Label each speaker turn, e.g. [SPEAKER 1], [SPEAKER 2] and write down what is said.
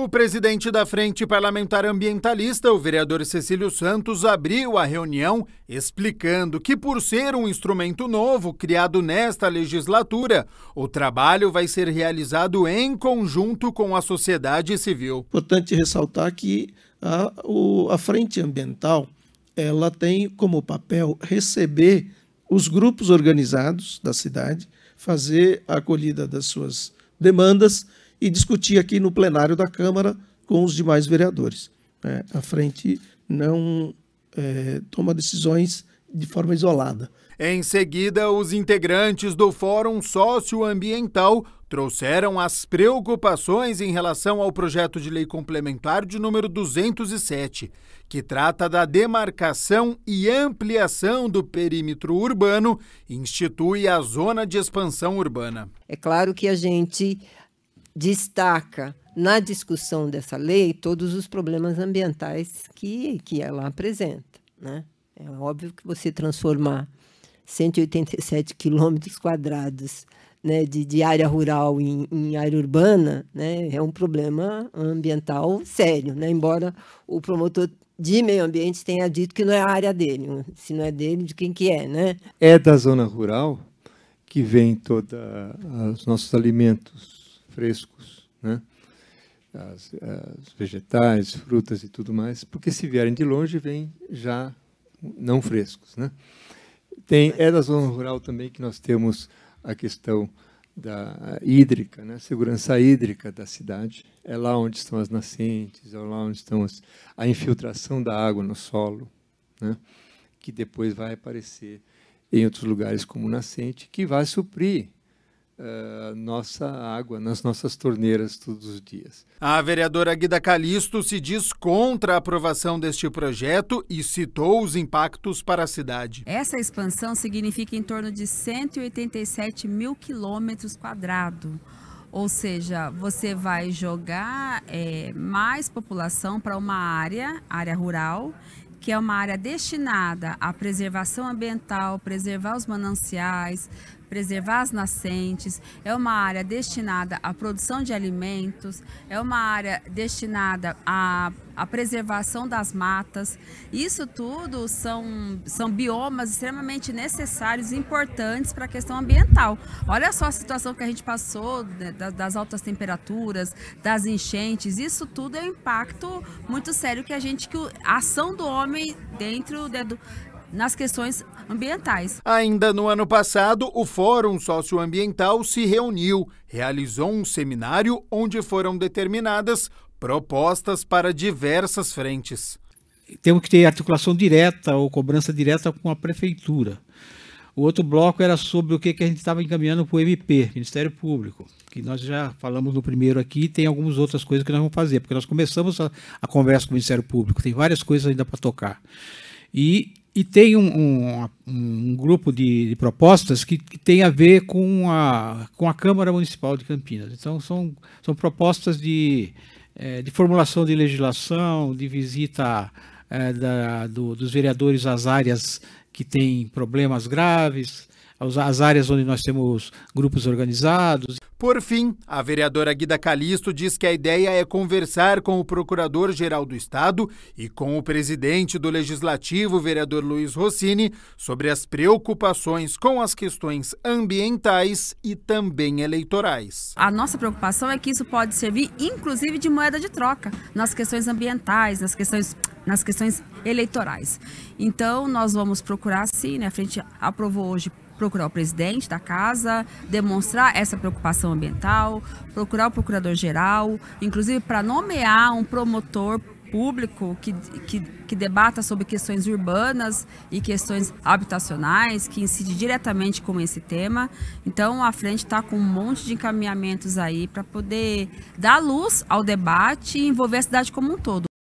[SPEAKER 1] O presidente da Frente Parlamentar Ambientalista, o vereador Cecílio Santos, abriu a reunião explicando que, por ser um instrumento novo criado nesta legislatura, o trabalho vai ser realizado em conjunto com a sociedade civil. Importante ressaltar que a, o, a Frente Ambiental ela tem como papel receber os grupos organizados da cidade, fazer a acolhida das suas demandas e discutir aqui no plenário da Câmara com os demais vereadores. É, a frente não é, toma decisões de forma isolada. Em seguida, os integrantes do Fórum Socioambiental trouxeram as preocupações em relação ao projeto de lei complementar de número 207, que trata da demarcação e ampliação do perímetro urbano e institui a zona de expansão urbana.
[SPEAKER 2] É claro que a gente destaca na discussão dessa lei todos os problemas ambientais que, que ela apresenta. Né? É óbvio que você transformar 187 quilômetros quadrados né, de, de, área rural em, em área urbana né, é um problema ambiental sério, né? embora o promotor de meio ambiente tenha dito que não é a área dele. Se não é dele, de quem que é, né?
[SPEAKER 3] É da zona rural que vem todos os nossos alimentos frescos, né? As, as, vegetais, frutas e tudo mais, porque se vierem de longe, vêm já não frescos. Né? Tem, é da zona rural também que nós temos a questão da hídrica, né? segurança hídrica da cidade. É lá onde estão as nascentes, é lá onde estão as, a infiltração da água no solo, né? que depois vai aparecer em outros lugares como nascente, que vai suprir eh, nossa água nas nossas torneiras todos os dias. A
[SPEAKER 1] vereadora Guida Calixto se diz contra a aprovação deste projeto e citou os impactos para a cidade.
[SPEAKER 4] Essa expansão significa em torno de 187 mil quilômetros quadrados. Ou seja, você vai jogar é, mais população para uma área, área rural, que é uma área destinada à preservação ambiental, preservar os mananciais, preservar as nascentes, é uma área destinada à produção de alimentos, é uma área destinada à, à preservação das matas. Isso tudo são, são biomas extremamente necessários e importantes para a questão ambiental. Olha só a situação que a gente passou né, das, altas temperaturas, das enchentes, isso tudo é um impacto muito sério que a gente, que a ação do homem dentro, né, dentro nas questões ambientais. Ainda
[SPEAKER 1] no ano passado, o Fórum Socioambiental se reuniu, realizou um seminário onde foram determinadas propostas para diversas frentes.
[SPEAKER 5] Temos que ter articulação direta ou cobrança direta com a prefeitura. O outro bloco era sobre o que, que a gente estava encaminhando para o MP, Ministério Público, que nós já falamos no primeiro aqui, tem algumas outras coisas que nós vamos fazer, porque nós começamos a, a conversa com o Ministério Público, tem várias coisas ainda para tocar. E e tem um, um, um grupo de, de propostas que, que, tem a ver com a, com a Câmara Municipal de Campinas. Então, são, são propostas de, é, de formulação de legislação, de visita é, da, do, dos vereadores às áreas que têm problemas graves, as áreas onde nós temos grupos organizados.
[SPEAKER 1] Por fim, a vereadora Guida Calisto diz que a ideia é conversar com o procurador-geral do Estado e com o presidente do Legislativo, vereador Luiz Rossini, sobre as preocupações com as questões ambientais
[SPEAKER 4] e também eleitorais. A nossa preocupação é que isso pode servir, inclusive, de moeda de troca nas questões ambientais, nas questões nas questões eleitorais. Então, nós vamos procurar sim, né? A frente aprovou hoje procurar o presidente da casa, demonstrar essa preocupação ambiental, procurar o procurador-geral, inclusive para nomear um promotor público que, que, que, debata sobre questões urbanas e questões habitacionais, que incide diretamente com esse tema. Então, a frente está com um monte de encaminhamentos aí para poder dar luz ao debate e envolver a cidade como um todo.